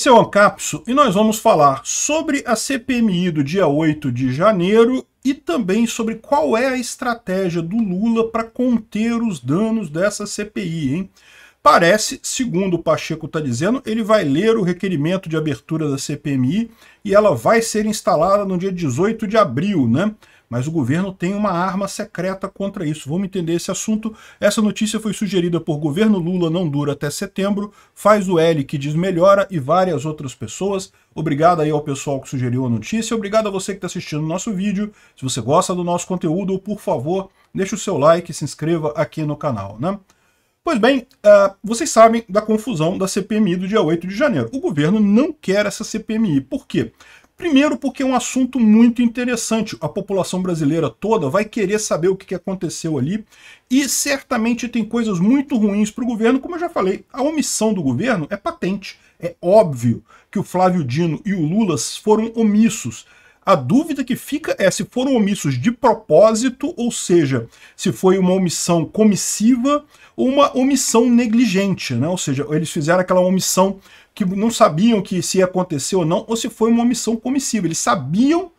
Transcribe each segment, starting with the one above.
Esse é o Ancapso e nós vamos falar sobre a CPMI do dia 8 de janeiro e também sobre qual é a estratégia do Lula para conter os danos dessa CPI, hein? Parece, segundo o Pacheco está dizendo, ele vai ler o requerimento de abertura da CPMI e ela vai ser instalada no dia 18 de abril, né? Mas o governo tem uma arma secreta contra isso. Vamos entender esse assunto. Essa notícia foi sugerida por governo Lula, não dura até setembro. Faz o L que diz melhora e várias outras pessoas. Obrigado aí ao pessoal que sugeriu a notícia. Obrigado a você que está assistindo o nosso vídeo. Se você gosta do nosso conteúdo, por favor, deixe o seu like e se inscreva aqui no canal, né? Pois bem, uh, vocês sabem da confusão da CPMI do dia 8 de janeiro. O governo não quer essa CPMI. Por quê? Primeiro, porque é um assunto muito interessante. A população brasileira toda vai querer saber o que aconteceu ali. E certamente tem coisas muito ruins para o governo. Como eu já falei, a omissão do governo é patente. É óbvio que o Flávio Dino e o Lula foram omissos. A dúvida que fica é se foram omissos de propósito, ou seja, se foi uma omissão comissiva ou uma omissão negligente, né? ou seja, eles fizeram aquela omissão que não sabiam que se ia acontecer ou não, ou se foi uma omissão comissiva. Eles sabiam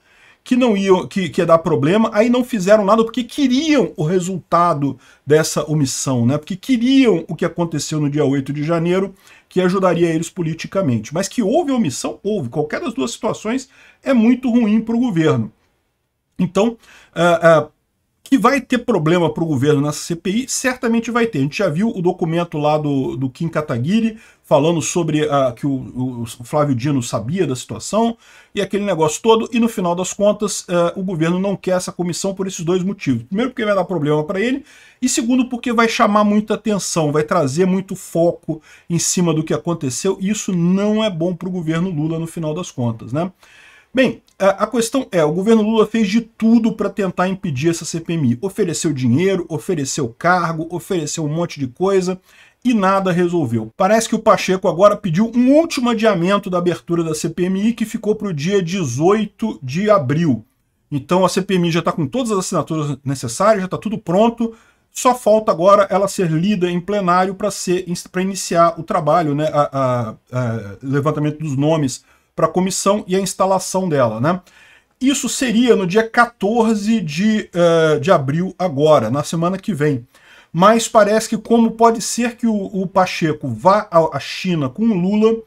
que não ia, que, que ia dar problema, aí não fizeram nada porque queriam o resultado dessa omissão, né? porque queriam o que aconteceu no dia 8 de janeiro, que ajudaria eles politicamente. Mas que houve omissão, houve. Qualquer das duas situações é muito ruim para o governo. Então, uh, uh, que vai ter problema para o governo nessa CPI? Certamente vai ter. A gente já viu o documento lá do, do Kim Kataguiri falando sobre ah, que o, o, Flávio Dino sabia da situação e aquele negócio todo. E no final das contas, uh, o governo não quer essa comissão por esses dois motivos. Primeiro, porque vai dar problema para ele. E segundo, porque vai chamar muita atenção, vai trazer muito foco em cima do que aconteceu. E isso não é bom para o governo Lula no final das contas, né? Bem, a questão é, o governo Lula fez de tudo para tentar impedir essa CPMI. Ofereceu dinheiro, ofereceu cargo, ofereceu um monte de coisa e nada resolveu. Parece que o Pacheco agora pediu um último adiamento da abertura da CPMI que ficou para o dia 18 de abril. Então a CPMI já está com todas as assinaturas necessárias, já está tudo pronto, só falta agora ela ser lida em plenário para iniciar o trabalho, né, a, a, a levantamento dos nomes para a comissão e a instalação dela, né? Isso seria no dia 14 de, uh, de abril agora, na semana que vem. Mas parece que como pode ser que o, o Pacheco vá à China com o Lula,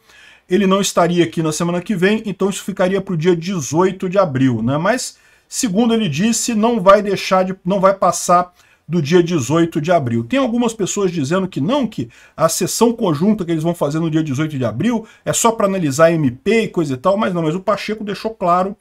ele não estaria aqui na semana que vem, então isso ficaria para o dia 18 de abril, né? Mas, segundo ele disse, não vai deixar de. não vai passar do dia 18 de abril. Tem algumas pessoas dizendo que não, que a sessão conjunta que eles vão fazer no dia 18 de abril é só para analisar MP e coisa e tal, mas não, mas o Pacheco deixou claro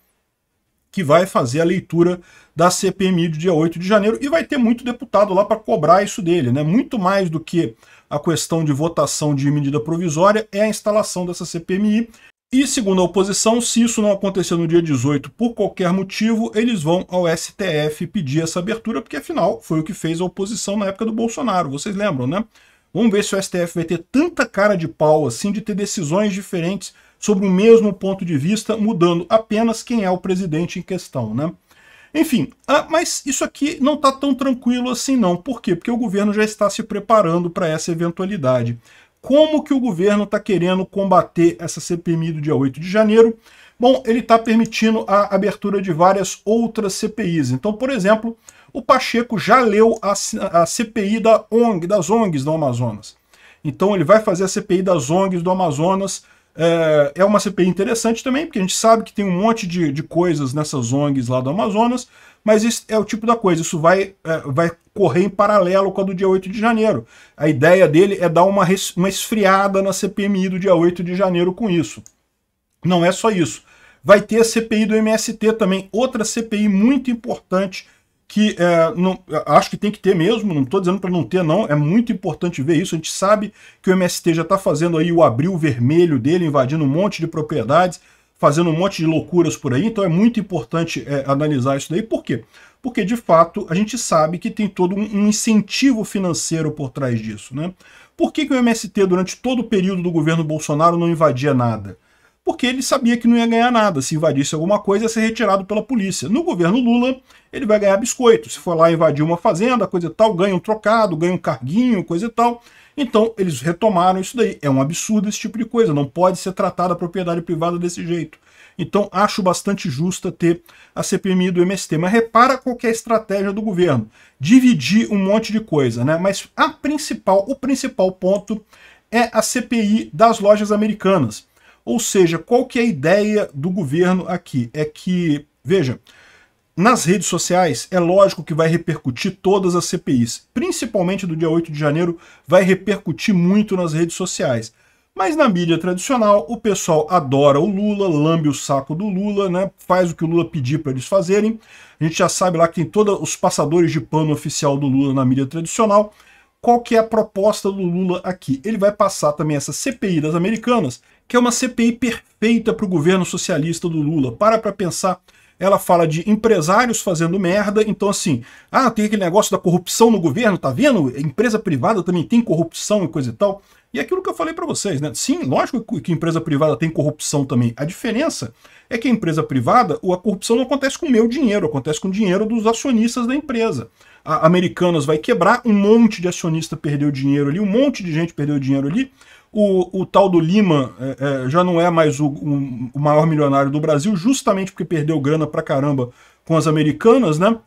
que vai fazer a leitura da CPMI do dia 8 de janeiro e vai ter muito deputado lá para cobrar isso dele, né? Muito mais do que a questão de votação de medida provisória é a instalação dessa CPMI e segundo a oposição, se isso não acontecer no dia 18 por qualquer motivo, eles vão ao STF pedir essa abertura, porque afinal foi o que fez a oposição na época do Bolsonaro, vocês lembram, né? Vamos ver se o STF vai ter tanta cara de pau assim de ter decisões diferentes sobre o mesmo ponto de vista, mudando apenas quem é o presidente em questão, né? Enfim, ah, mas isso aqui não está tão tranquilo assim não. Por quê? Porque o governo já está se preparando para essa eventualidade. Como que o governo está querendo combater essa CPMI do dia 8 de janeiro? Bom, ele está permitindo a abertura de várias outras CPIs. Então, por exemplo, o Pacheco já leu a, a CPI da ONG, das ONGs do Amazonas. Então ele vai fazer a CPI das ONGs do Amazonas. É, é uma CPI interessante também, porque a gente sabe que tem um monte de, de coisas nessas ONGs lá do Amazonas, mas isso é o tipo da coisa, isso vai, é, vai correr em paralelo com a do dia 8 de janeiro. A ideia dele é dar uma, uma esfriada na CPMI do dia 8 de janeiro com isso. Não é só isso. Vai ter a CPI do MST também, outra CPI muito importante que é, não, acho que tem que ter mesmo, não estou dizendo para não ter não, é muito importante ver isso, a gente sabe que o MST já está fazendo aí o abril vermelho dele, invadindo um monte de propriedades, fazendo um monte de loucuras por aí, então é muito importante é, analisar isso daí, por quê? porque de fato a gente sabe que tem todo um incentivo financeiro por trás disso. Né? Por que, que o MST, durante todo o período do governo Bolsonaro, não invadia nada? Porque ele sabia que não ia ganhar nada. Se invadisse alguma coisa, ia ser retirado pela polícia. No governo Lula, ele vai ganhar biscoito. Se for lá invadir uma fazenda, coisa e tal, ganha um trocado, ganha um carguinho, coisa e tal. Então, eles retomaram isso daí. É um absurdo esse tipo de coisa. Não pode ser tratada a propriedade privada desse jeito. Então, acho bastante justa ter a CPMI do MST. Mas repara qual é a estratégia do governo. Dividir um monte de coisa, né? Mas a principal, o principal ponto é a CPI das lojas americanas. Ou seja, qual que é a ideia do governo aqui? É que, veja, nas redes sociais é lógico que vai repercutir todas as CPIs, principalmente do dia 8 de janeiro, vai repercutir muito nas redes sociais. Mas na mídia tradicional, o pessoal adora o Lula, lambe o saco do Lula, né? faz o que o Lula pedir para eles fazerem. A gente já sabe lá que tem todos os passadores de pano oficial do Lula na mídia tradicional. Qual que é a proposta do Lula aqui? Ele vai passar também essa CPI das americanas, que é uma CPI perfeita para o governo socialista do Lula. Para para pensar ela fala de empresários fazendo merda, então assim, ah, tem aquele negócio da corrupção no governo, tá vendo? Empresa privada também tem corrupção e coisa e tal. E é aquilo que eu falei para vocês, né? Sim, lógico que empresa privada tem corrupção também. A diferença é que a empresa privada, a corrupção não acontece com o meu dinheiro, acontece com o dinheiro dos acionistas da empresa. A Americanas vai quebrar, um monte de acionista perdeu dinheiro ali, um monte de gente perdeu dinheiro ali. O, o tal do Lima é, é, já não é mais o, o maior milionário do Brasil, justamente porque perdeu grana pra caramba com as americanas, né?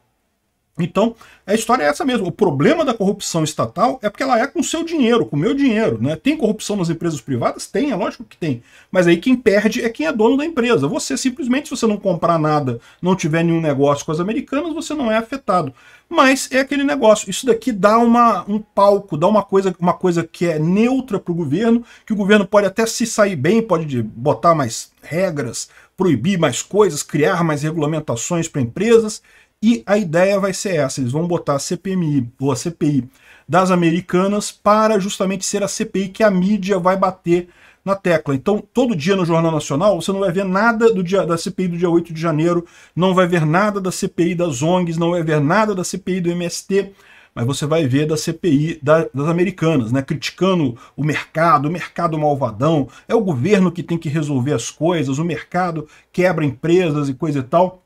Então, a história é essa mesmo. O problema da corrupção estatal é porque ela é com o seu dinheiro, com o meu dinheiro. Né? Tem corrupção nas empresas privadas? Tem, é lógico que tem. Mas aí quem perde é quem é dono da empresa. Você simplesmente, se você não comprar nada, não tiver nenhum negócio com as americanas, você não é afetado. Mas é aquele negócio. Isso daqui dá uma, um palco, dá uma coisa, uma coisa que é neutra para o governo, que o governo pode até se sair bem, pode botar mais regras, proibir mais coisas, criar mais regulamentações para empresas e a ideia vai ser essa, eles vão botar a CPMI ou a CPI das americanas para justamente ser a CPI que a mídia vai bater na tecla. Então, todo dia no Jornal Nacional, você não vai ver nada do dia, da CPI do dia 8 de janeiro, não vai ver nada da CPI das ONGs, não vai ver nada da CPI do MST, mas você vai ver da CPI da, das americanas, né? criticando o mercado, o mercado malvadão, é o governo que tem que resolver as coisas, o mercado quebra empresas e coisa e tal.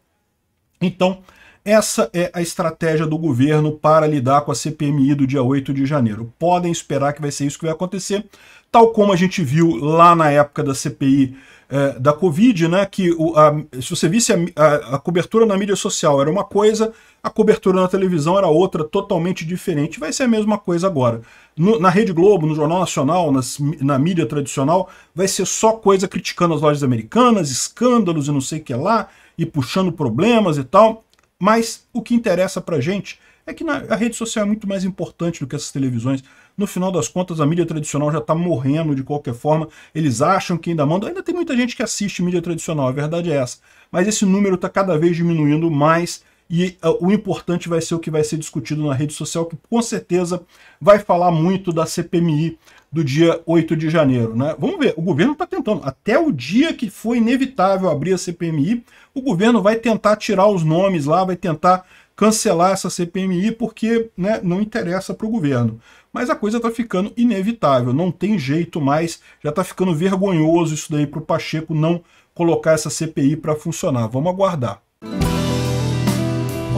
Então, essa é a estratégia do governo para lidar com a CPMI do dia 8 de janeiro. Podem esperar que vai ser isso que vai acontecer, tal como a gente viu lá na época da CPI eh, da Covid, né, que o, a, se você visse a, a, a, cobertura na mídia social era uma coisa, a cobertura na televisão era outra, totalmente diferente. Vai ser a mesma coisa agora. No, na Rede Globo, no Jornal Nacional, nas, na mídia tradicional, vai ser só coisa criticando as lojas americanas, escândalos e não sei o que lá, e puxando problemas e tal mas o que interessa pra gente é que a rede social é muito mais importante do que essas televisões. No final das contas, a mídia tradicional já está morrendo de qualquer forma. Eles acham que ainda mandam. Ainda tem muita gente que assiste mídia tradicional, a verdade é essa. Mas esse número está cada vez diminuindo mais e uh, o importante vai ser o que vai ser discutido na rede social, que com certeza vai falar muito da CPMI do dia 8 de janeiro. Né? Vamos ver, o governo está tentando. Até o dia que foi inevitável abrir a CPMI, o governo vai tentar tirar os nomes lá, vai tentar cancelar essa CPMI porque né, não interessa para o governo. Mas a coisa está ficando inevitável, não tem jeito mais, já está ficando vergonhoso isso daí para o Pacheco não colocar essa CPI para funcionar. Vamos aguardar.